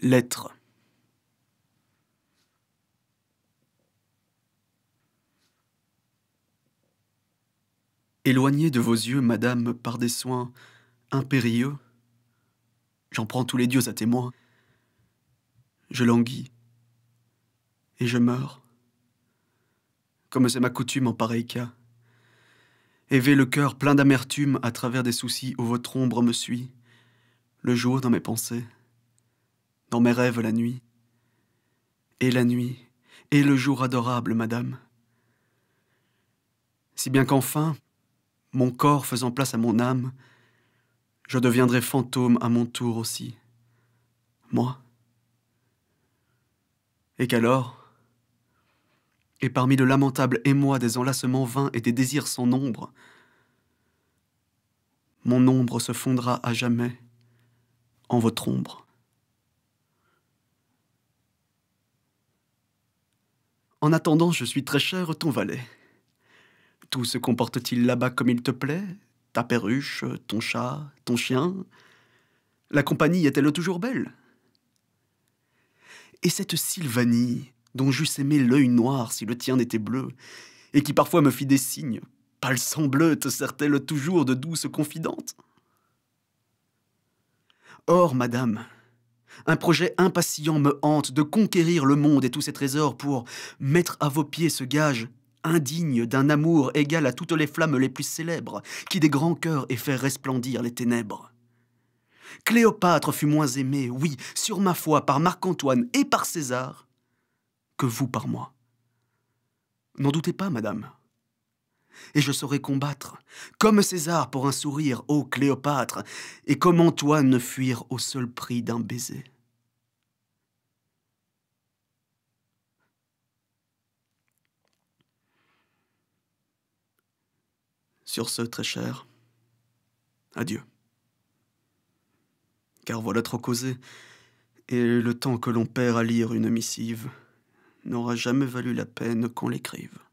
Lettre. Éloignée de vos yeux, madame, par des soins impérieux, j'en prends tous les dieux à témoin. Je languis et je meurs, comme c'est ma coutume en pareil cas. Éveille le cœur plein d'amertume à travers des soucis où votre ombre me suit, le jour dans mes pensées dans mes rêves la nuit. Et la nuit, et le jour adorable, madame. Si bien qu'enfin, mon corps faisant place à mon âme, je deviendrai fantôme à mon tour aussi. Moi. Et qu'alors, et parmi le lamentable émoi des enlacements vains et des désirs sans nombre, mon ombre se fondra à jamais en votre ombre. En attendant, je suis très cher ton valet. Tout se comporte-t-il là-bas comme il te plaît Ta perruche, ton chat, ton chien La compagnie est-elle toujours belle Et cette Sylvanie, dont j'eusse aimé l'œil noir si le tien n'était bleu, et qui parfois me fit des signes, pâle bleu, te sert-elle toujours de douce confidente Or, madame, un projet impatient me hante de conquérir le monde et tous ses trésors pour mettre à vos pieds ce gage indigne d'un amour égal à toutes les flammes les plus célèbres, qui des grands cœurs aient fait resplendir les ténèbres. Cléopâtre fut moins aimée, oui, sur ma foi, par Marc-Antoine et par César, que vous par moi. N'en doutez pas, madame et je saurai combattre. Comme César pour un sourire, ô Cléopâtre, et comme Antoine ne fuir au seul prix d'un baiser. Sur ce, très cher, adieu. Car voilà trop causé, et le temps que l'on perd à lire une missive n'aura jamais valu la peine qu'on l'écrive.